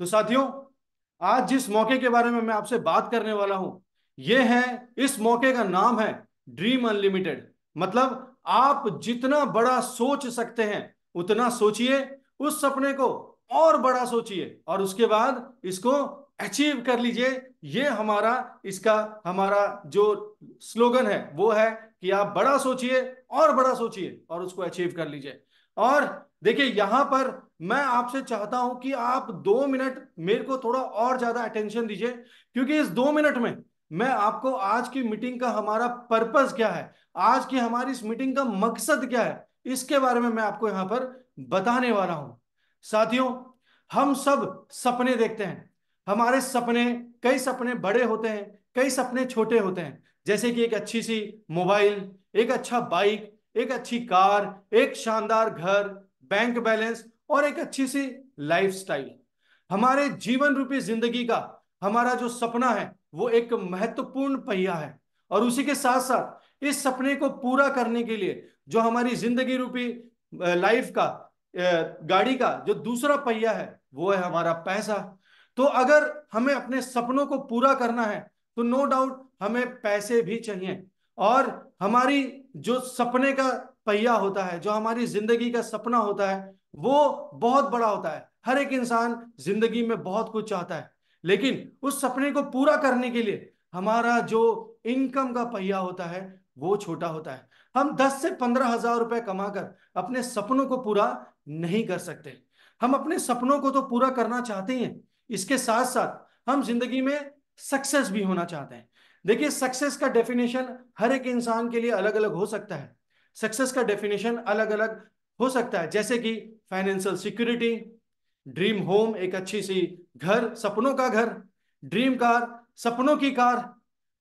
तो साथियों आज जिस मौके के बारे में मैं आपसे बात करने वाला हूं ये है इस मौके का नाम है ड्रीम अनलिमिटेड मतलब आप जितना बड़ा सोच सकते हैं उतना सोचिए उस सपने को और बड़ा सोचिए और उसके बाद इसको अचीव कर लीजिए ये हमारा इसका हमारा जो स्लोगन है वो है कि आप बड़ा सोचिए और बड़ा सोचिए और उसको अचीव कर लीजिए और देखिए यहां पर मैं आपसे चाहता हूं कि आप दो मिनट मेरे को थोड़ा और ज्यादा अटेंशन दीजिए क्योंकि इस दो मिनट में मैं आपको आज की मीटिंग का हमारा पर्पस क्या है आज की हमारी इस मीटिंग का मकसद क्या है इसके बारे में मैं आपको यहां पर बताने वाला हूं साथियों हम सब सपने देखते हैं हमारे सपने कई सपने बड़े होते हैं कई सपने छोटे होते हैं जैसे कि एक अच्छी सी मोबाइल एक अच्छा बाइक एक अच्छी कार एक शानदार घर बैंक बैलेंस और एक अच्छी सी लाइफस्टाइल हमारे जीवन रूपी जिंदगी का हमारा जो सपना है वो एक महत्वपूर्ण पहिया है और उसी के साथ साथ इस सपने को पूरा करने के लिए जो हमारी जिंदगी रूपी लाइफ का गाड़ी का जो दूसरा पहिया है वो है हमारा पैसा तो अगर हमें अपने सपनों को पूरा करना है तो नो डाउट हमें पैसे भी चाहिए और हमारी जो सपने का पहिया होता है जो हमारी जिंदगी का सपना होता है वो बहुत बड़ा होता है हर एक इंसान जिंदगी में बहुत कुछ चाहता है लेकिन उस सपने को पूरा करने के लिए हमारा जो इनकम का पहिया होता है वो छोटा होता है हम 10 से पंद्रह हजार रुपए कमाकर अपने सपनों को पूरा नहीं कर सकते हम अपने सपनों को तो पूरा करना चाहते हैं इसके साथ साथ हम जिंदगी में सक्सेस भी होना चाहते हैं देखिए सक्सेस का डेफिनेशन हर एक इंसान के लिए अलग अलग हो सकता है सक्सेस का डेफिनेशन अलग अलग हो सकता है जैसे कि फाइनेंशियल सिक्योरिटी ड्रीम होम एक अच्छी सी घर सपनों का घर ड्रीम कार सपनों की कार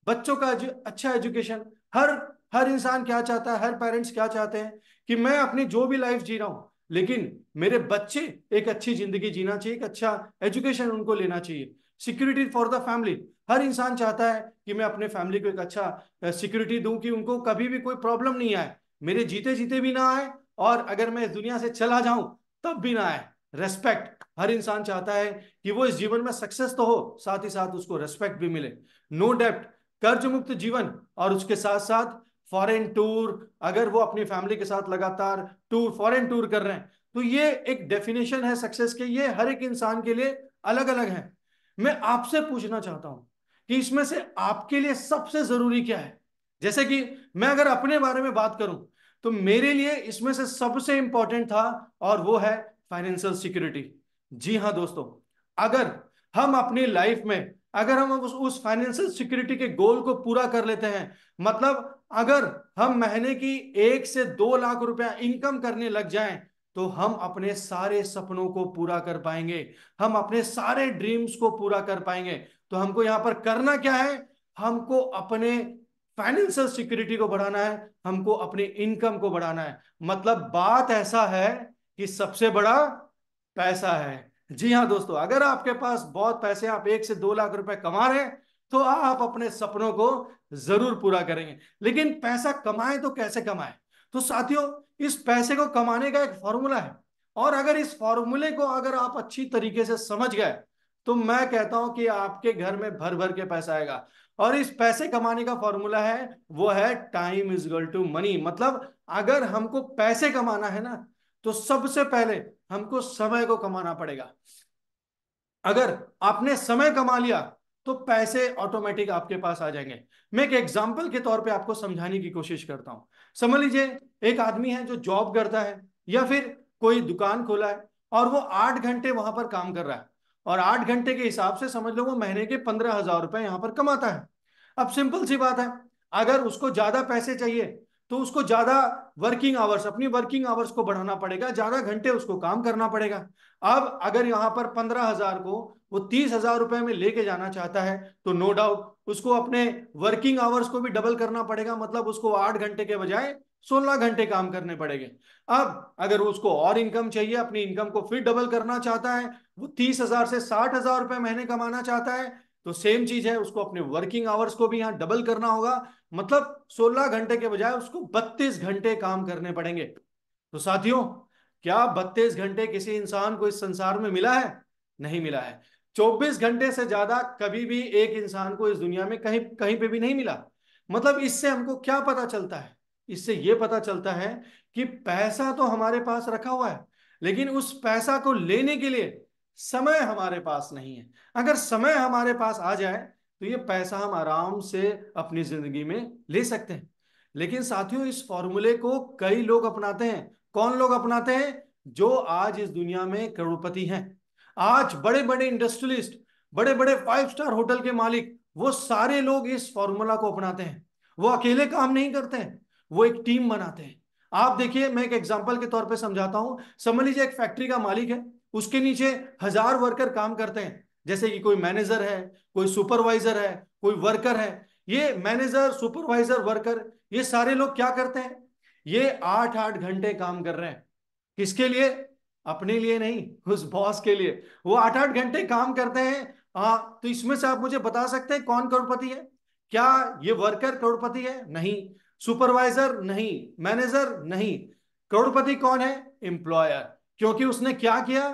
बच्चों का जो अच्छा एजुकेशन हर हर इंसान क्या चाहता है हर पेरेंट्स क्या चाहते हैं कि मैं अपनी जो भी लाइफ जी रहा हूं लेकिन मेरे बच्चे एक अच्छी जिंदगी जीना चाहिए एक अच्छा एजुकेशन उनको लेना चाहिए सिक्योरिटी फॉर द फैमिली हर इंसान चाहता है कि मैं अपने फैमिली को एक अच्छा सिक्योरिटी दूं कि उनको कभी भी कोई प्रॉब्लम नहीं आए मेरे जीते जीते भी ना आए और अगर मैं इस दुनिया से चला जाऊं तब भी ना आए रेस्पेक्ट हर इंसान चाहता है कि वो इस जीवन में सक्सेस तो हो साथ ही साथ उसको रेस्पेक्ट भी मिले नो डेप्ट कर्ज मुक्त जीवन और उसके साथ साथ फॉरेन टूर अगर वो अपनी फैमिली के साथ लगातार टूर फॉरेन टूर कर रहे हैं तो ये एक डेफिनेशन है सक्सेस के ये हर एक इंसान के लिए अलग अलग है मैं आपसे पूछना चाहता हूं कि इसमें से आपके लिए सबसे जरूरी क्या है जैसे कि मैं अगर अपने बारे में बात करूं तो मेरे लिए इसमें से सबसे इंपॉर्टेंट था और वो है फाइनेंशियल सिक्योरिटी जी हाँ दोस्तों अगर हम अपनी लाइफ में अगर हम उस उस फाइनेंशियल सिक्योरिटी के गोल को पूरा कर लेते हैं मतलब अगर हम महीने की एक से दो लाख रुपया इनकम करने लग जाएं तो हम अपने सारे सपनों को पूरा कर पाएंगे हम अपने सारे ड्रीम्स को पूरा कर पाएंगे तो हमको यहां पर करना क्या है हमको अपने फाइनेंशियल सिक्योरिटी को बढ़ाना है हमको अपने इनकम को बढ़ाना है मतलब बात ऐसा है कि सबसे बड़ा पैसा है जी हाँ दोस्तों अगर आपके पास बहुत पैसे आप एक से दो लाख रुपए कमा रहे हैं तो आप अपने सपनों को जरूर पूरा करेंगे लेकिन पैसा कमाए तो कैसे कमाए तो साथियों इस पैसे को कमाने का एक फॉर्मूला है और अगर इस फॉर्मूले को अगर आप अच्छी तरीके से समझ गए तो मैं कहता हूं कि आपके घर में भर भर के पैसा आएगा और इस पैसे कमाने का फॉर्मूला है वो है time is equal to money मतलब अगर हमको पैसे कमाना है ना तो सबसे पहले हमको समय को कमाना पड़ेगा अगर आपने समय कमा लिया तो पैसे ऑटोमेटिक आपके पास आ जाएंगे मैं एक एग्जाम्पल के तौर पे आपको समझाने की कोशिश करता हूं समझ लीजिए एक आदमी है जो जॉब करता है या फिर कोई दुकान खोला है और वो आठ घंटे वहां पर काम कर रहा है और आठ घंटे के हिसाब से समझ लो वो महीने के पंद्रह हजार रुपए यहाँ पर कमाता है अब सिंपल सी बात है अगर उसको ज्यादा पैसे चाहिए तो उसको ज्यादा वर्किंग आवर्स अपनी वर्किंग आवर्स को बढ़ाना पड़ेगा ज्यादा घंटे उसको काम करना पड़ेगा अब अगर यहाँ पर पंद्रह हजार को वो तीस हजार रुपए में लेके जाना चाहता है तो नो डाउट उसको अपने वर्किंग आवर्स को भी डबल करना पड़ेगा मतलब उसको आठ घंटे के बजाय सोलह घंटे काम करने पड़ेंगे अब अगर उसको और इनकम चाहिए अपनी इनकम को फिर डबल करना चाहता है वो तीस हजार से साठ हजार रुपए महीने कमाना चाहता है तो सेम चीज है उसको अपने वर्किंग आवर्स को भी यहां डबल करना होगा मतलब 16 घंटे के बजाय उसको 32 घंटे काम करने पड़ेंगे तो साथियों क्या 32 घंटे किसी इंसान को इस संसार में मिला है नहीं मिला है 24 घंटे से ज्यादा कभी भी एक इंसान को इस दुनिया में कहीं कहीं पे भी नहीं मिला मतलब इससे हमको क्या पता चलता है इससे ये पता चलता है कि पैसा तो हमारे पास रखा हुआ है लेकिन उस पैसा को लेने के लिए समय हमारे पास नहीं है अगर समय हमारे पास आ जाए तो ये पैसा हम आराम से अपनी जिंदगी में ले सकते हैं लेकिन साथियों इस फॉर्मूले को कई लोग अपनाते हैं कौन लोग अपनाते हैं जो आज इस दुनिया में करोड़पति हैं आज बड़े बड़े इंडस्ट्रियलिस्ट बड़े बड़े फाइव स्टार होटल के मालिक वो सारे लोग इस फॉर्मूला को अपनाते हैं वो अकेले काम नहीं करते हैं वो एक टीम बनाते हैं आप देखिए मैं एक एग्जाम्पल के तौर पर समझाता हूं समझ लीजिए एक फैक्ट्री का मालिक है उसके नीचे हजार वर्कर काम करते हैं जैसे कि कोई मैनेजर है कोई सुपरवाइजर है कोई वर्कर है ये मैनेजर सुपरवाइजर वर्कर ये सारे लोग क्या करते हैं ये आठ आठ घंटे काम कर रहे हैं किसके लिए अपने लिए नहीं उस बॉस के लिए वो आठ आठ घंटे काम करते हैं हाँ तो इसमें से आप मुझे बता सकते हैं कौन करोड़पति है क्या ये वर्कर करोड़पति है नहीं सुपरवाइजर नहीं मैनेजर नहीं करोड़पति कौन है एम्प्लॉयर क्योंकि उसने क्या किया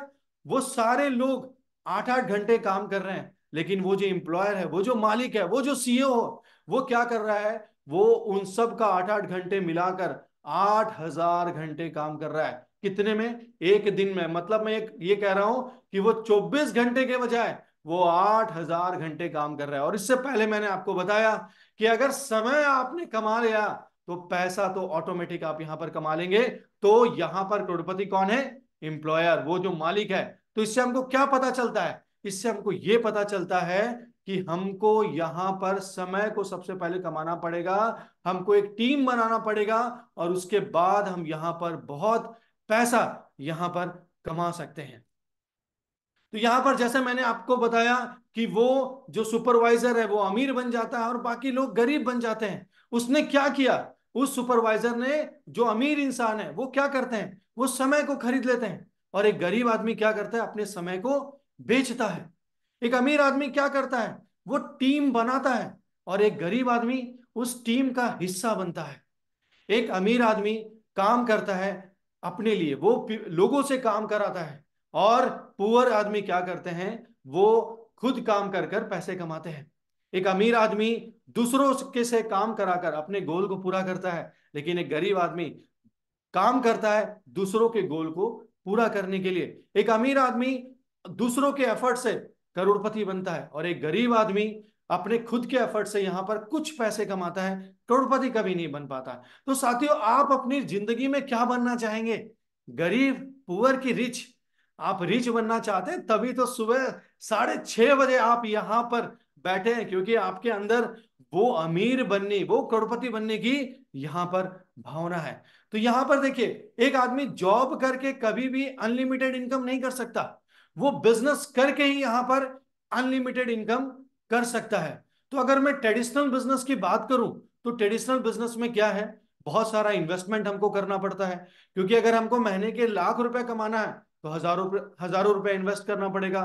वो सारे लोग आठ आठ घंटे काम कर रहे हैं लेकिन वो जो इंप्लॉयर है वो जो मालिक है वो जो सीईओ e हो वो क्या कर रहा है वो उन सब का आठ आठ घंटे मिलाकर आठ हजार घंटे काम कर रहा है कितने में एक दिन में मतलब मैं एक ये कह रहा हूं कि वो चौबीस घंटे के बजाय वो आठ हजार घंटे काम कर रहा है और इससे पहले मैंने आपको बताया कि अगर समय आपने कमा लिया तो पैसा तो ऑटोमेटिक आप यहां पर कमा लेंगे तो यहां पर करोड़पति कौन है एम्प्लॉयर वो जो मालिक है तो इससे हमको क्या पता चलता है इससे हमको ये पता चलता है कि हमको यहां पर समय को सबसे पहले कमाना पड़ेगा हमको एक टीम बनाना पड़ेगा और उसके बाद हम यहाँ पर बहुत पैसा यहाँ पर कमा सकते हैं तो यहां पर जैसे मैंने आपको बताया कि वो जो सुपरवाइजर है वो अमीर बन जाता है और बाकी लोग गरीब बन जाते हैं उसने क्या किया उस सुपरवाइजर ने जो अमीर इंसान है वो क्या करते हैं वो समय को खरीद लेते हैं और एक गरीब आदमी क्या करता है अपने समय को बेचता है एक अमीर आदमी क्या करता है वो टीम बनाता है और एक गरीब आदमी उस टीम का हिस्सा बनता है एक अमीर आदमी काम करता है अपने लिए वो लोगों से काम कराता है और पुअर आदमी क्या करते हैं वो खुद काम कर कर पैसे कमाते हैं एक अमीर आदमी दूसरों के से काम कराकर अपने गोल को पूरा करता है लेकिन एक गरीब आदमी काम करता है दूसरों के गोल को पूरा करने के लिए एक अमीर आदमी दूसरों के एफर्ट से करोड़पति बनता है और एक गरीब आदमी अपने खुद के एफर्ट से यहां पर कुछ पैसे कमाता है करोड़पति कभी नहीं बन पाता तो साथियों आप अपनी जिंदगी में क्या बनना चाहेंगे गरीब पुअर की रिच आप रिच बनना चाहते हैं तभी तो सुबह साढ़े छह बजे आप यहां पर बैठे हैं क्योंकि आपके अंदर वो अमीर बनने वो करोड़पति बनने की यहां पर भावना है तो यहां पर देखिए एक आदमी जॉब करके कभी भी अनलिमिटेड इनकम नहीं कर सकता वो बिजनेस करके ही यहां पर अनलिमिटेड इनकम कर सकता है तो अगर मैं ट्रेडिशनल बिजनेस की बात करूं तो ट्रेडिशनल बिजनेस में क्या है बहुत सारा इन्वेस्टमेंट हमको करना पड़ता है क्योंकि अगर हमको महीने के लाख रुपए कमाना है तो हजारों हजारों रुपए इन्वेस्ट करना पड़ेगा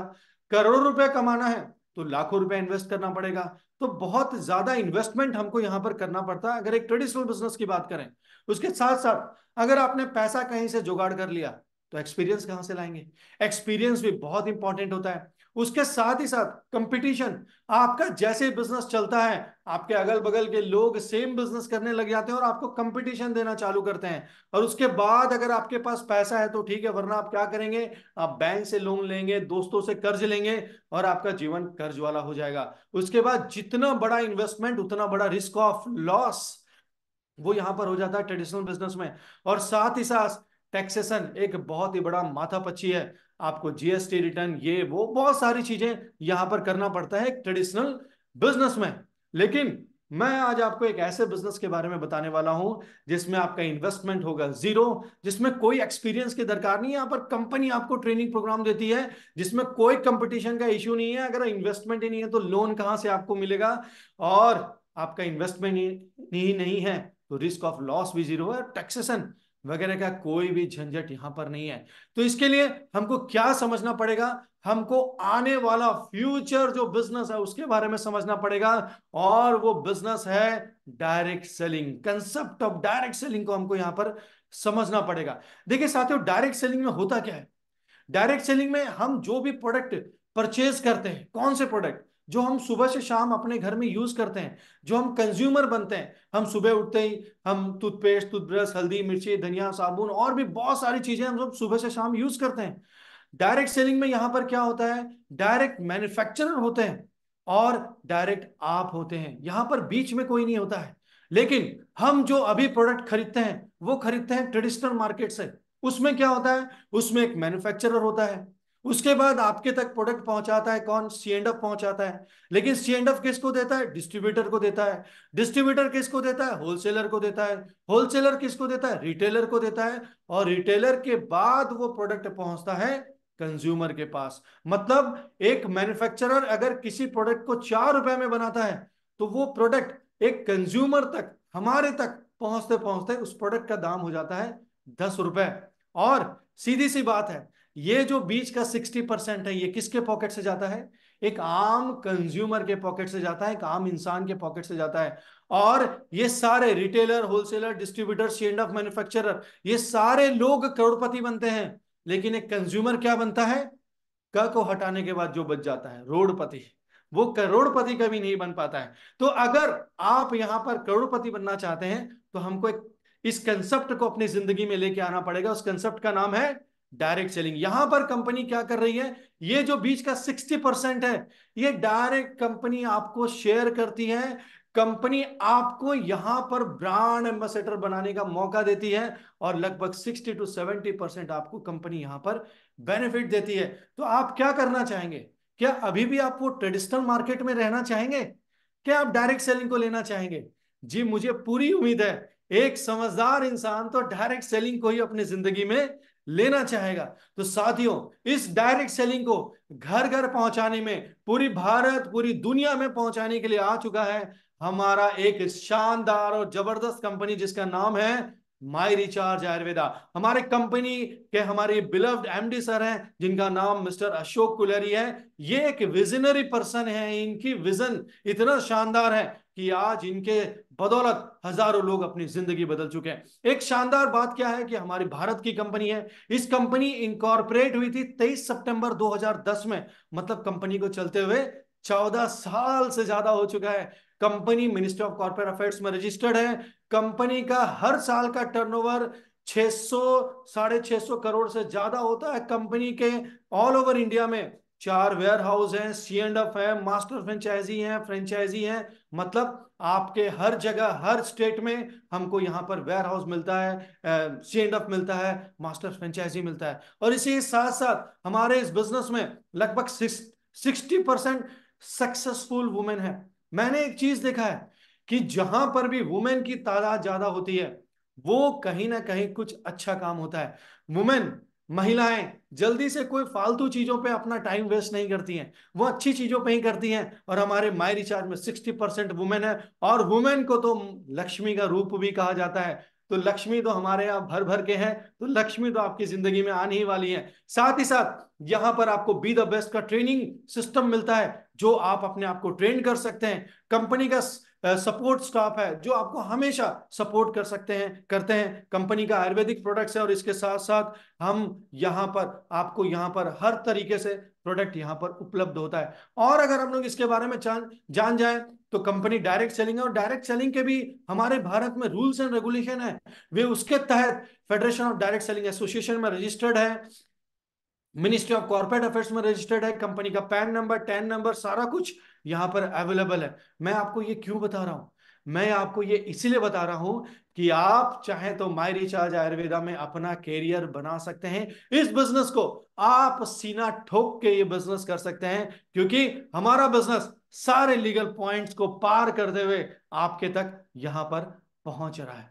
करोड़ों रुपए कमाना है तो लाखों रुपए इन्वेस्ट करना पड़ेगा तो बहुत ज्यादा इन्वेस्टमेंट हमको यहाँ पर करना पड़ता है अगर एक ट्रेडिशनल बिजनेस की बात करें उसके साथ साथ अगर आपने पैसा कहीं से जुगाड़ कर लिया तो एक्सपीरियंस कहां से लाएंगे एक्सपीरियंस भी बहुत इंपॉर्टेंट होता है उसके साथ ही साथ कंपटीशन आपका जैसे बिजनेस चलता है आपके अगल बगल के लोग सेम बिजनेस करने लग जाते हैं और आपको कंपटीशन देना चालू करते हैं और उसके बाद अगर आपके पास पैसा है तो ठीक है वरना आप क्या करेंगे आप बैंक से लोन लेंगे दोस्तों से कर्ज लेंगे और आपका जीवन कर्ज वाला हो जाएगा उसके बाद जितना बड़ा इन्वेस्टमेंट उतना बड़ा रिस्क ऑफ लॉस वो यहां पर हो जाता है ट्रेडिशनल बिजनेस में और साथ ही साथ टैक्सेशन एक बहुत ही बड़ा माथापच्ची है आपको जीएसटी रिटर्न ये वो बहुत सारी चीजें यहां पर करना पड़ता है ट्रेडिशनल बिजनेस में लेकिन मैं आज आपको एक ऐसे बिजनेस के बारे में बताने वाला हूं जिसमें आपका इन्वेस्टमेंट होगा जीरो जिसमें कोई एक्सपीरियंस की दरकार नहीं है यहाँ पर कंपनी आपको ट्रेनिंग प्रोग्राम देती है जिसमें कोई कंपटीशन का इश्यू नहीं है अगर इन्वेस्टमेंट ही नहीं है तो लोन कहां से आपको मिलेगा और आपका इन्वेस्टमेंट ही नहीं है तो रिस्क ऑफ लॉस भी जीरो है टैक्सेशन वगैरह का कोई भी झंझट यहां पर नहीं है तो इसके लिए हमको क्या समझना पड़ेगा हमको आने वाला फ्यूचर जो बिजनेस है उसके बारे में समझना पड़ेगा और वो बिजनेस है direct selling concept of direct selling को हमको यहां पर समझना पड़ेगा देखिए साथियों डायरेक्ट सेलिंग में होता क्या है डायरेक्ट सेलिंग में हम जो भी प्रोडक्ट परचेज करते हैं कौन से प्रोडक्ट जो हम सुबह से शाम अपने घर में यूज करते हैं जो हम कंज्यूमर बनते हैं हम सुबह उठते ही हम टूथपेस्ट टूथब्रश हल्दी मिर्ची धनिया साबुन और भी बहुत सारी चीजें हम सब सुबह से शाम यूज करते हैं डायरेक्ट सेलिंग में यहां पर क्या होता है डायरेक्ट मैन्युफैक्चरर होते हैं और डायरेक्ट आप होते हैं यहां पर बीच में कोई नहीं होता है लेकिन हम जो अभी प्रोडक्ट खरीदते हैं वो खरीदते हैं ट्रेडिशनल मार्केट से उसमें क्या होता है उसमें एक मैन्युफैक्चरर होता है उसके बाद आपके तक प्रोडक्ट पहुंचाता है कौन सी एंड एफ पहुंचाता है लेकिन सी एंड एफ किसको देता है डिस्ट्रीब्यूटर को देता है डिस्ट्रीब्यूटर किसको देता है होलसेलर को देता है होलसेलर किसको देता है रिटेलर को देता है और रिटेलर के बाद वो प्रोडक्ट पहुंचता है कंज्यूमर के पास मतलब एक मैन्युफैक्चरर अगर किसी प्रोडक्ट को चार रुपए में बनाता है तो वो प्रोडक्ट एक कंज्यूमर तक हमारे तक पहुंचते पहुंचते उस प्रोडक्ट का दाम हो जाता है दस रुपए और सीधी सी बात है ये जो बीच का सिक्सटी परसेंट है ये किसके पॉकेट से जाता है एक आम कंज्यूमर के पॉकेट से जाता है एक आम इंसान के पॉकेट से जाता है और ये सारे retailer wholesaler distributor chain of manufacturer ये सारे लोग करोड़पति बनते हैं लेकिन एक कंज्यूमर क्या बनता है क को हटाने के बाद जो बच जाता है रोडपति वो करोड़पति कभी नहीं बन पाता है तो अगर आप यहां पर करोड़पति बनना चाहते हैं तो हमको एक इस कंसेप्ट को अपनी जिंदगी में लेके आना पड़ेगा उस कंसेप्ट का नाम है डायरेक्ट सेलिंग यहां पर कंपनी क्या कर रही है ये जो बीच का सिक्सटी परसेंट है ये डायरेक्ट कंपनी आपको शेयर करती है कंपनी आपको यहां पर ब्रांड एम्बेसडर बनाने का मौका देती है और लगभग 60 टू 70 परसेंट आपको कंपनी यहां पर बेनिफिट देती है तो आप क्या करना चाहेंगे क्या अभी भी आप वो ट्रेडिशनल मार्केट में रहना चाहेंगे क्या आप डायरेक्ट सेलिंग को लेना चाहेंगे जी मुझे पूरी उम्मीद है एक समझदार इंसान तो डायरेक्ट सेलिंग को ही अपनी जिंदगी में लेना चाहेगा तो साथियों इस डायरेक्ट सेलिंग को घर घर पहुंचाने में पूरी भारत पूरी दुनिया में पहुंचाने के लिए आ चुका है हमारा एक शानदार और जबरदस्त कंपनी जिसका नाम है माई रिचार्ज आयुर्वेदा हमारे कंपनी के हमारे बिलव्ड एमडी सर हैं जिनका नाम मिस्टर अशोक कुलरी है ये एक विजनरी पर्सन है इनकी विजन इतना शानदार है कि आज इनके बदौलत हजारों लोग अपनी जिंदगी बदल चुके हैं एक शानदार बात क्या है कि हमारी भारत की कंपनी है इस कंपनी इनकॉर्पोरेट हुई थी 23 सितंबर 2010 में मतलब कंपनी को चलते हुए 14 साल से ज्यादा हो चुका है company ministry of corporate affairs में रजिस्टर्ड है कंपनी का हर साल का टर्नओवर 600 सौ साढ़े छह करोड़ से ज्यादा होता है कंपनी के ऑल ओवर इंडिया में चार वेयर हाउस है सी एंड एफ है मास्टर फ्रेंचाइजी है फ्रेंचाइजी है मतलब आपके हर जगह हर स्टेट में हमको यहाँ पर वेयर हाउस मिलता है सी एंड एफ मिलता है मास्टर फ्रेंचाइजी मिलता है और इसी साथ साथ हमारे इस बिजनेस में लगभग सिक्सटी परसेंट सक्सेसफुल वुमेन है मैंने एक चीज देखा है कि जहां पर भी वुमेन की तादाद ज्यादा होती है वो कहीं ना कहीं कुछ अच्छा काम होता है वुमेन महिलाएं जल्दी से कोई फालतू चीजों पे अपना टाइम वेस्ट नहीं करती हैं वो अच्छी चीजों पे ही करती हैं और हमारे माई रिचार्ज में 60 परसेंट वुमेन है और वुमेन को तो लक्ष्मी का रूप भी कहा जाता है तो लक्ष्मी तो हमारे यहाँ भर भर के हैं तो लक्ष्मी तो आपकी जिंदगी में आने ही वाली है साथ ही साथ यहाँ पर आपको बी द बेस्ट का ट्रेनिंग सिस्टम मिलता है जो आप अपने आप को ट्रेन कर सकते हैं कंपनी का सपोर्ट स्टाफ है जो आपको हमेशा सपोर्ट कर सकते हैं करते हैं कंपनी का आयुर्वेदिक प्रोडक्ट्स है और इसके साथ साथ हम यहाँ पर आपको यहाँ पर हर तरीके से प्रोडक्ट यहाँ पर उपलब्ध होता है और अगर हम लोग इसके बारे में जान जान जाए तो कंपनी डायरेक्ट सेलिंग है और डायरेक्ट सेलिंग के भी हमारे भारत में रूल्स एंड रेगुलेशन है वे उसके तहत federation of direct selling association में रजिस्टर्ड है मिनिस्ट्री ऑफ कॉर्पोरेट अफेयर्स में रजिस्टर्ड है कंपनी का पैन नंबर टैन नंबर सारा कुछ यहां पर अवेलेबल है मैं आपको ये क्यों बता रहा हूं मैं आपको ये इसीलिए बता रहा हूं कि आप चाहे तो माई रिचार्ज आयुर्वेदा में अपना कैरियर बना सकते हैं इस बिजनेस को आप सीना ठोक के ये बिजनेस कर सकते हैं क्योंकि हमारा बिजनेस सारे लीगल पॉइंट्स को पार करते हुए आपके तक यहां पर पहुंच रहा है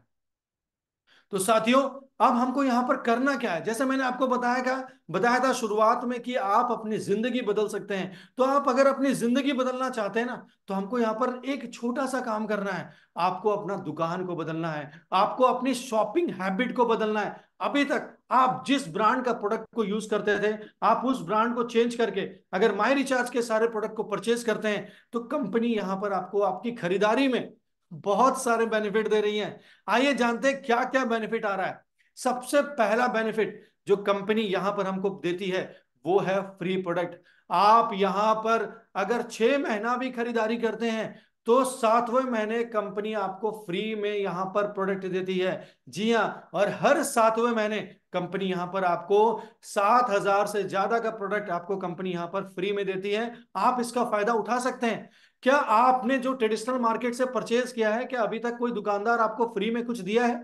तो साथियों अब हमको यहाँ पर करना क्या है जैसे मैंने आपको बताया था बताया था शुरुआत में कि आप अपनी जिंदगी बदल सकते हैं तो आप अगर अपनी जिंदगी बदलना चाहते हैं ना तो हमको यहाँ पर एक छोटा सा काम करना है आपको अपना दुकान को बदलना है आपको अपनी शॉपिंग हैबिट को बदलना है अभी तक आप जिस ब्रांड का प्रोडक्ट को यूज करते थे आप उस ब्रांड को चेंज करके अगर माई रिचार्ज के सारे प्रोडक्ट को परचेज करते हैं तो कंपनी यहाँ पर आपको आपकी खरीदारी में बहुत सारे बेनिफिट दे रही है आइए जानते हैं क्या क्या बेनिफिट आ रहा है सबसे पहला बेनिफिट जो कंपनी यहां पर हमको देती है वो है फ्री प्रोडक्ट आप यहां पर अगर छह महीना भी खरीदारी करते हैं तो सातवें महीने कंपनी आपको फ्री में यहां पर प्रोडक्ट देती है जी हाँ और हर सातवें महीने कंपनी यहां पर आपको सात हजार से ज्यादा का प्रोडक्ट आपको कंपनी यहां पर फ्री में देती है आप इसका फायदा उठा सकते हैं क्या आपने जो ट्रेडिशनल मार्केट से परचेज किया है क्या अभी तक कोई दुकानदार आपको फ्री में कुछ दिया है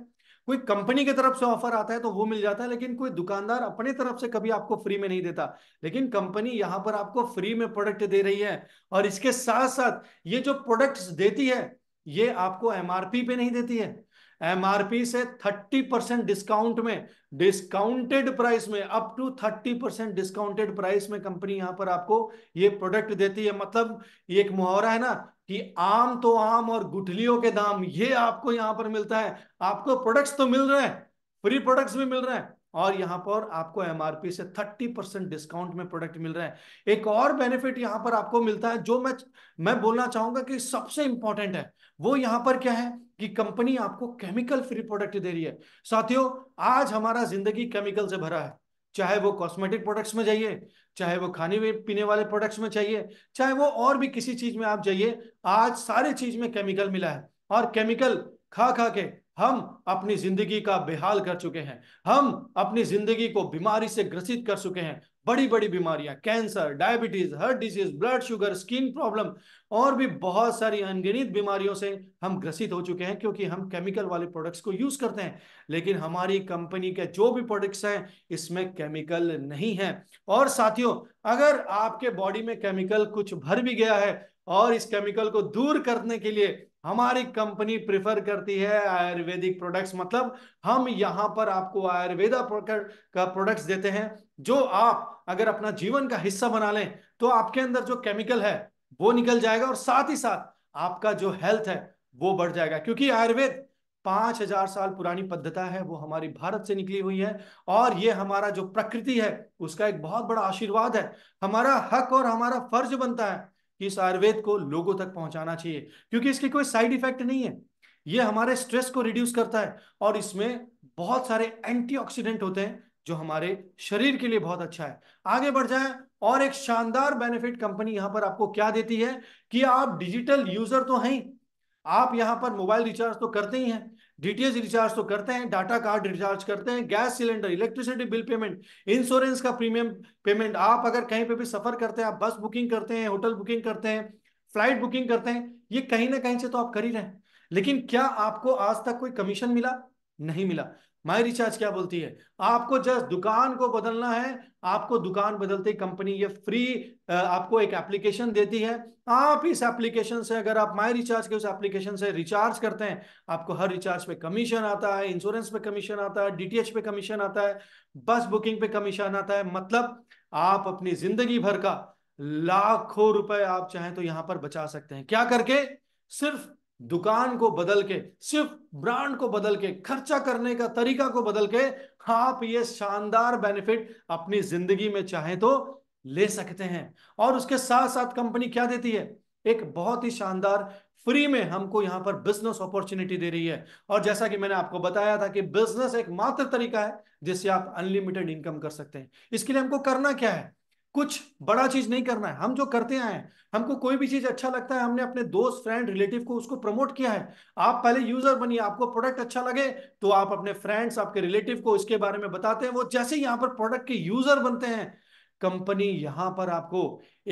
कोई कंपनी के तरफ से ऑफर आता है तो वो मिल जाता है लेकिन कोई दुकानदार अपने तरफ से कभी आपको फ्री में नहीं देता लेकिन कंपनी यहां पर आपको फ्री में प्रोडक्ट दे रही है और इसके साथ साथ ये जो प्रोडक्ट्स देती है ये आपको एमआरपी पे नहीं देती है एमआरपी से 30 परसेंट डिस्काउंट में डिस्काउंटेड प्राइस में up to 30 percent discounted price में कंपनी यहां पर आपको ये प्रोडक्ट देती है मतलब ये एक मुहावरा है ना कि आम तो आम और गुठलियों के दाम ये आपको यहां पर मिलता है आपको प्रोडक्ट्स तो मिल रहे हैं फ्री प्रोडक्ट्स भी मिल रहे हैं और यहां पर आपको एमआरपी से 30 परसेंट डिस्काउंट में प्रोडक्ट मिल रहे हैं एक और बेनिफिट यहां पर आपको मिलता है जो मैं मैं बोलना चाहूंगा कि सबसे इंपॉर्टेंट है वो यहां पर क्या है कि कंपनी आपको केमिकल फ्री प्रोडक्ट दे रही है साथियों आज हमारा जिंदगी केमिकल से भरा है चाहे वो कॉस्मेटिक प्रोडक्ट्स में जाइए चाहे वो खाने में पीने वाले प्रोडक्ट्स में चाहिए चाहे वो और भी किसी चीज में आप जाइए आज सारे चीज में केमिकल मिला है और केमिकल खा खा के हम अपनी जिंदगी का बेहाल कर चुके हैं हम अपनी जिंदगी को बीमारी से ग्रसित कर चुके हैं बड़ी बड़ी बीमारियां cancer diabetes heart disease blood sugar skin problem और भी बहुत सारी अनगिनित बीमारियों से हम ग्रसित हो चुके हैं क्योंकि हम केमिकल वाले प्रोडक्ट्स को यूज करते हैं लेकिन हमारी कंपनी के जो भी प्रोडक्ट्स हैं इसमें केमिकल नहीं है और साथियों अगर आपके बॉडी में केमिकल कुछ भर भी गया है और इस केमिकल को दूर करने के लिए हमारी कंपनी प्रिफर करती है आयुर्वेदिक प्रोडक्ट्स मतलब हम यहाँ पर आपको आयुर्वेदा का प्रोडक्ट्स देते हैं जो आप अगर अपना जीवन का हिस्सा बना लें तो आपके अंदर जो केमिकल है वो निकल जाएगा और साथ ही साथ आपका जो हेल्थ है वो बढ़ जाएगा क्योंकि आयुर्वेद पांच हजार साल पुरानी पद्धता है वो हमारी भारत से निकली हुई है और ये हमारा जो प्रकृति है उसका एक बहुत बड़ा आशीर्वाद है हमारा हक और हमारा फर्ज बनता है कि इस आयुर्वेद को लोगों तक पहुंचाना चाहिए क्योंकि इसके कोई साइड इफेक्ट नहीं है ये हमारे स्ट्रेस को रिड्यूस करता है और इसमें बहुत सारे एंटीऑक्सीडेंट होते हैं जो हमारे शरीर के लिए बहुत अच्छा है आगे बढ़ जाए और एक शानदार बेनिफिट कंपनी यहां पर आपको क्या देती है कि आप डिजिटल यूजर तो हैं आप यहां पर मोबाइल रिचार्ज तो करते ही हैं डीटीएस रिचार्ज तो करते हैं डाटा कार्ड रिचार्ज करते हैं gas cylinder electricity bill payment insurance का प्रीमियम पेमेंट आप अगर कहीं पे भी सफर करते हैं आप बस बुकिंग करते हैं होटल बुकिंग करते हैं फ्लाइट बुकिंग करते हैं ये कहीं ना कहीं से तो आप कर ही रहे लेकिन क्या आपको आज तक कोई कमीशन मिला नहीं मिला माई रिचार्ज क्या बोलती है आपको जस्ट दुकान को बदलना है आपको दुकान बदलते ही कंपनी ये फ्री आपको एक एप्लीकेशन देती है आप इस एप्लीकेशन से अगर आप माई रिचार्ज के उस एप्लीकेशन से रिचार्ज करते हैं आपको हर रिचार्ज पे कमीशन आता है इंश्योरेंस पे कमीशन आता है डीटीएच पे कमीशन आता है बस बुकिंग पे कमीशन आता है मतलब आप अपनी जिंदगी भर का लाखों रुपए आप चाहें तो यहां पर बचा सकते हैं क्या करके सिर्फ दुकान को बदल के सिर्फ ब्रांड को बदल के खर्चा करने का तरीका को बदल के आप ये शानदार बेनिफिट अपनी जिंदगी में चाहे तो ले सकते हैं और उसके साथ साथ कंपनी क्या देती है एक बहुत ही शानदार फ्री में हमको यहां पर बिजनेस अपॉर्चुनिटी दे रही है और जैसा कि मैंने आपको बताया था कि बिजनेस एक मात्र तरीका है जिससे आप अनलिमिटेड इनकम कर सकते हैं इसके लिए हमको करना क्या है कुछ बड़ा चीज नहीं करना है हम जो करते आए हैं हमको कोई भी चीज अच्छा लगता है हमने अपने दोस्त फ्रेंड रिलेटिव को उसको प्रमोट किया है आप पहले यूजर बनिए आपको प्रोडक्ट अच्छा लगे तो आप अपने फ्रेंड्स आपके रिलेटिव को इसके बारे में बताते हैं वो जैसे यहां पर प्रोडक्ट के यूजर बनते हैं कंपनी यहां पर आपको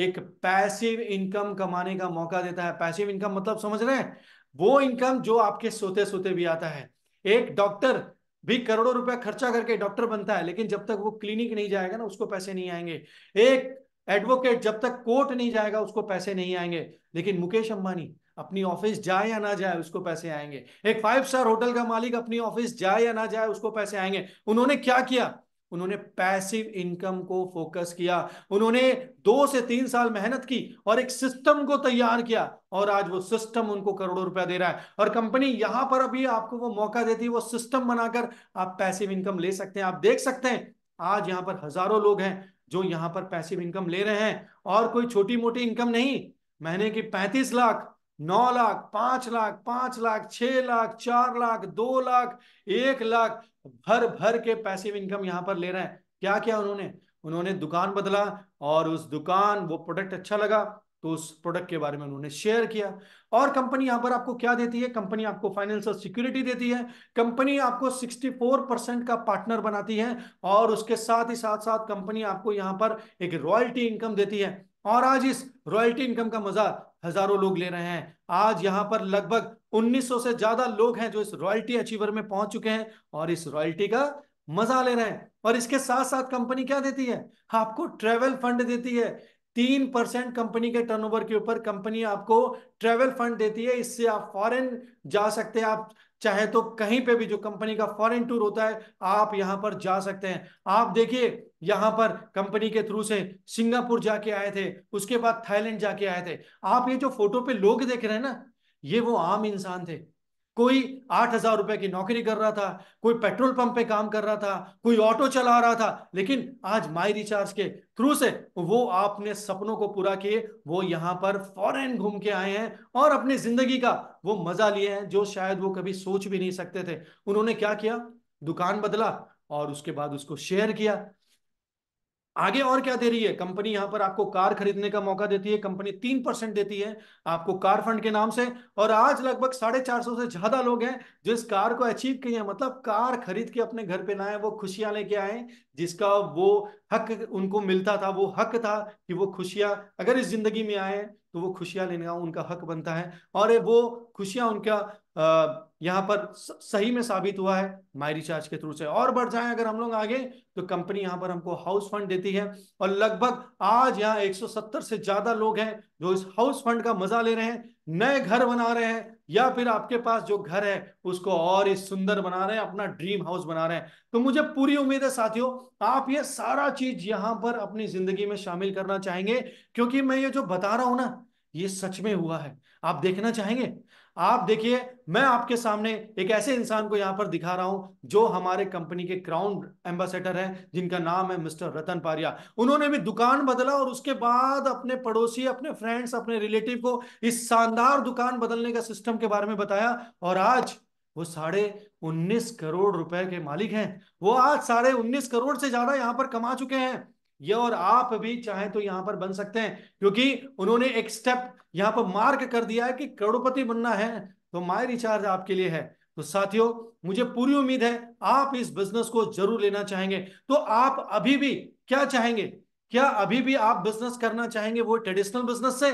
एक पैसिव इनकम कमाने का मौका देता है पैसिव इनकम मतलब समझ रहे हैं वो इनकम जो आपके सोते सोते भी आता है एक डॉक्टर भी करोड़ों रुपया खर्चा करके डॉक्टर बनता है लेकिन जब तक वो क्लिनिक नहीं जाएगा ना उसको पैसे नहीं आएंगे एक एडवोकेट जब तक कोर्ट नहीं जाएगा उसको पैसे नहीं आएंगे लेकिन मुकेश अंबानी अपनी ऑफिस जाए या ना जाए उसको पैसे आएंगे एक फाइव स्टार होटल का मालिक अपनी ऑफिस जाए या ना जाए उसको पैसे आएंगे उन्होंने क्या किया उन्होंने पैसिव इनकम को फोकस किया उन्होंने दो से तीन साल मेहनत की और एक सिस्टम को तैयार किया और आज वो सिस्टम उनको करोड़ों रुपया दे रहा है और कंपनी यहां पर अभी आपको वो मौका देती है वो सिस्टम बनाकर आप पैसिव इनकम ले सकते हैं आप देख सकते हैं आज यहाँ पर हजारों लोग हैं जो यहाँ पर पैसिव इनकम ले रहे हैं और कोई छोटी मोटी इनकम नहीं महीने की पैंतीस लाख नौ लाख पांच लाख पांच लाख छह लाख चार लाख दो लाख एक लाख भर भर के पैसिव इनकम यहाँ पर ले रहे हैं क्या क्या उन्होंने उन्होंने दुकान बदला और उस दुकान वो प्रोडक्ट अच्छा लगा तो उस प्रोडक्ट के बारे में उन्होंने शेयर किया और कंपनी यहाँ पर आपको क्या देती है कंपनी आपको फाइनेंशियल सिक्योरिटी देती है कंपनी आपको 64 परसेंट का पार्टनर बनाती है और उसके साथ ही साथ साथ कंपनी आपको यहाँ पर एक रॉयल्टी इनकम देती है और आज इस रॉयल्टी इनकम का मजा हजारों लोग ले रहे हैं आज यहाँ पर लगभग 1900 से ज्यादा लोग हैं जो इस रॉयल्टी अचीवर में पहुंच चुके हैं और इस रॉयल्टी का मजा ले रहे हैं और इसके साथ साथ कंपनी क्या देती है आपको ट्रेवल फंड देती है तीन परसेंट कंपनी के टर्नओवर के ऊपर कंपनी आपको ट्रेवल फंड देती है इससे आप फॉरेन जा सकते हैं आप चाहे तो कहीं पे भी जो कंपनी का फॉरेन टूर होता है आप यहाँ पर जा सकते हैं आप देखिए यहां पर कंपनी के थ्रू से सिंगापुर जाके आए थे उसके बाद थाईलैंड जाके आए थे आप ये जो फोटो पे लोग देख रहे हैं ना ये वो आम इंसान थे कोई आठ हजार रुपए की नौकरी कर रहा था कोई पेट्रोल पंप पे काम कर रहा था कोई ऑटो चला रहा था लेकिन आज माई रिचार्ज के थ्रू से वो आपने सपनों को पूरा किए वो यहाँ पर फॉरेन घूम के आए हैं और अपनी जिंदगी का वो मजा लिए हैं जो शायद वो कभी सोच भी नहीं सकते थे उन्होंने क्या किया दुकान बदला और उसके बाद उसको शेयर किया आगे और क्या दे रही है कंपनी यहां पर आपको कार खरीदने का मौका देती है कंपनी तीन परसेंट देती है आपको कार फंड के नाम से और आज लगभग साढ़े चार सौ से ज्यादा लोग हैं जो इस कार को अचीव किए हैं मतलब कार खरीद के अपने घर पे लाए वो खुशियां लेके आए जिसका वो हक उनको मिलता था वो हक था कि वो खुशियां अगर इस जिंदगी में आए तो वो खुशियां लेने का उनका हक बनता है और वो खुशियां उनका यहाँ पर सही में साबित हुआ है माई रिचार्ज के थ्रू से और बढ़ जाए अगर हम लोग आगे तो कंपनी यहाँ पर हमको हाउस फंड देती है और लगभग आज यहाँ 170 से ज्यादा लोग हैं जो इस हाउस फंड का मजा ले रहे हैं नए घर बना रहे हैं या फिर आपके पास जो घर है उसको और इस सुंदर बना रहे हैं अपना ड्रीम हाउस बना रहे हैं तो मुझे पूरी उम्मीद है साथियों आप ये सारा चीज यहाँ पर अपनी जिंदगी में शामिल करना चाहेंगे क्योंकि मैं ये जो बता रहा हूं ना ये सच में हुआ है आप देखना चाहेंगे आप देखिए मैं आपके सामने एक ऐसे इंसान को यहां पर दिखा रहा हूं जो हमारे कंपनी के क्राउन एम्बेसडर हैं जिनका नाम है मिस्टर रतन पारिया उन्होंने भी दुकान बदला और उसके बाद अपने पड़ोसी अपने फ्रेंड्स अपने रिलेटिव को इस शानदार दुकान बदलने का सिस्टम के बारे में बताया और आज वो साढ़े उन्नीस करोड़ रुपए के मालिक हैं वो आज साढ़े उन्नीस करोड़ से ज्यादा यहाँ पर कमा चुके हैं ये और आप भी चाहे तो यहां पर बन सकते हैं क्योंकि उन्होंने एक स्टेप यहां पर मार्क कर दिया है कि करोड़पति बनना है तो माई रिचार्ज आपके लिए है तो साथियों मुझे पूरी उम्मीद है आप इस बिजनेस को जरूर लेना चाहेंगे तो आप अभी भी क्या चाहेंगे क्या अभी भी आप बिजनेस करना चाहेंगे वो ट्रेडिशनल बिजनेस से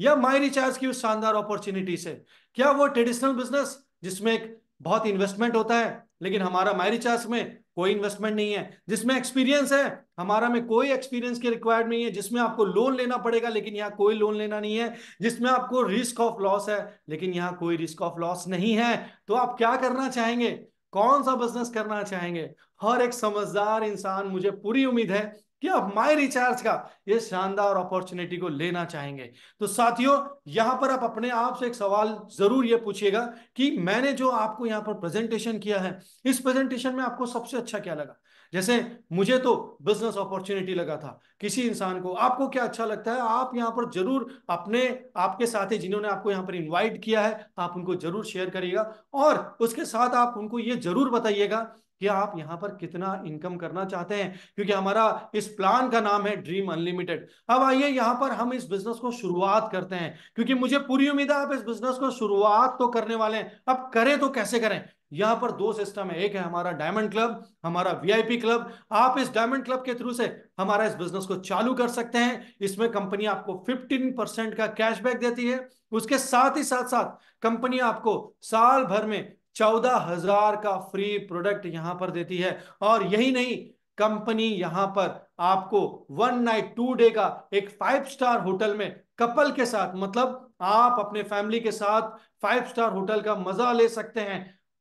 या माई रिचार्ज की शानदार अपॉर्चुनिटी से क्या वो ट्रेडिशनल बिजनेस जिसमें एक बहुत इन्वेस्टमेंट होता है लेकिन हमारा माई रिचार्ज में कोई इन्वेस्टमेंट नहीं है जिसमें एक्सपीरियंस है हमारा में कोई एक्सपीरियंस की रिक्वायर्ड नहीं है जिसमें आपको लोन लेना पड़ेगा लेकिन यहाँ कोई लोन लेना नहीं है जिसमें आपको रिस्क ऑफ लॉस है लेकिन यहाँ कोई रिस्क ऑफ लॉस नहीं है तो आप क्या करना चाहेंगे कौन सा बिजनेस करना चाहेंगे हर एक समझदार इंसान मुझे पूरी उम्मीद है कि आप माई रिचार्ज का ये शानदार अपॉर्चुनिटी को लेना चाहेंगे तो साथियों यहां पर आप अपने आप से एक सवाल जरूर ये पूछिएगा कि मैंने जो आपको यहां पर प्रेजेंटेशन किया है इस प्रेजेंटेशन में आपको सबसे अच्छा क्या लगा जैसे मुझे तो बिजनेस अपॉर्चुनिटी लगा था किसी इंसान को आपको क्या अच्छा लगता है आप यहाँ पर जरूर अपने आपके साथ जिन्होंने आपको यहाँ पर इनवाइट किया है आप उनको जरूर शेयर करिएगा और उसके साथ आप उनको ये जरूर बताइएगा कि आप यहां पर कितना इनकम करना चाहते हैं क्योंकि हमारा इस प्लान का नाम है ड्रीम अनलिमिटेड अब आइए यहां पर हम इस बिजनेस को शुरुआत करते हैं क्योंकि मुझे पूरी उम्मीद है आप इस बिजनेस को शुरुआत तो करने वाले हैं अब करें तो कैसे करें यहां पर दो सिस्टम है एक है हमारा डायमंड क्लब हमारा वीआईपी क्लब आप इस डायमंड क्लब के थ्रू से हमारा इस बिजनेस को चालू कर सकते हैं इसमें कंपनी आपको 15 परसेंट का कैशबैक देती है उसके साथ ही साथ साथ कंपनी आपको साल भर में चौदह हजार का फ्री प्रोडक्ट यहां पर देती है और यही नहीं कंपनी यहां पर आपको वन नाइट टू डे का एक फाइव स्टार होटल में कपल के साथ मतलब आप अपने फैमिली के साथ फाइव स्टार होटल का मजा ले सकते हैं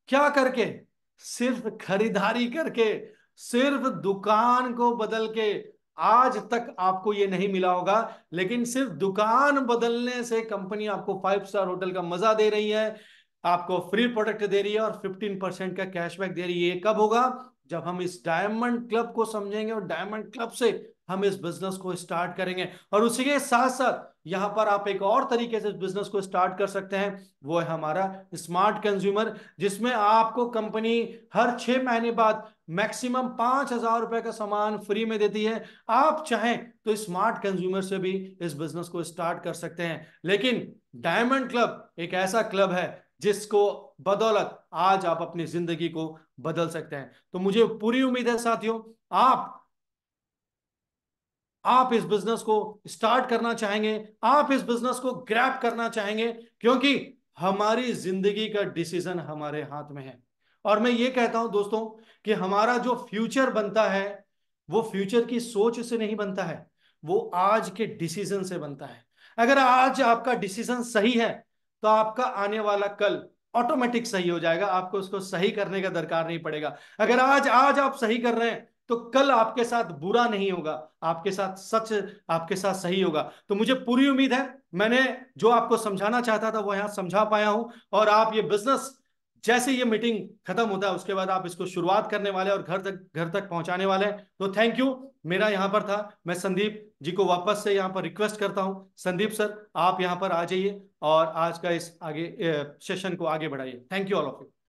क्या करके सिर्फ खरीदारी करके सिर्फ दुकान को बदल के आज तक आपको ये नहीं मिला होगा लेकिन सिर्फ दुकान बदलने से कंपनी आपको फाइव स्टार होटल का मजा दे रही है आपको फ्री प्रोडक्ट दे रही है और 15 परसेंट का कैशबैक दे रही है ये कब होगा जब हम इस डायमंड क्लब को समझेंगे और डायमंड क्लब से हम इस बिजनेस को स्टार्ट करेंगे और उसी के साथ साथ यहाँ पर आप एक और तरीके से बिजनेस को स्टार्ट कर सकते हैं वो है हमारा स्मार्ट कंज्यूमर जिसमें आपको कंपनी हर छह महीने बाद मैक्सिमम पांच हजार रुपए का सामान फ्री में देती है आप चाहें तो स्मार्ट कंज्यूमर से भी इस बिजनेस को स्टार्ट कर सकते हैं लेकिन डायमंड क्लब एक ऐसा क्लब है जिसको बदौलत आज आप अपनी जिंदगी को बदल सकते हैं तो मुझे पूरी उम्मीद है साथियों आप आप इस बिजनेस को स्टार्ट करना चाहेंगे आप इस बिजनेस को ग्रैप करना चाहेंगे क्योंकि हमारी जिंदगी का डिसीजन हमारे हाथ में है और मैं ये कहता हूं दोस्तों कि हमारा जो फ्यूचर बनता है वो फ्यूचर की सोच से नहीं बनता है वो आज के डिसीजन से बनता है अगर आज आपका डिसीजन सही है तो आपका आने वाला कल ऑटोमेटिक सही हो जाएगा आपको उसको सही करने का दरकार नहीं पड़ेगा अगर आज आज आप सही कर रहे हैं तो कल आपके साथ बुरा नहीं होगा आपके साथ सच आपके साथ सही होगा तो मुझे पूरी उम्मीद है मैंने जो आपको समझाना चाहता था वो यहां समझा पाया हूं और आप ये बिजनेस जैसे ये मीटिंग खत्म होता है उसके बाद आप इसको शुरुआत करने वाले और घर तक घर तक पहुंचाने वाले हैं तो थैंक यू मेरा यहाँ पर था मैं संदीप जी को वापस से यहाँ पर रिक्वेस्ट करता हूँ संदीप सर आप यहाँ पर आ जाइए और आज का इस आगे सेशन को आगे बढ़ाइए thank you all of you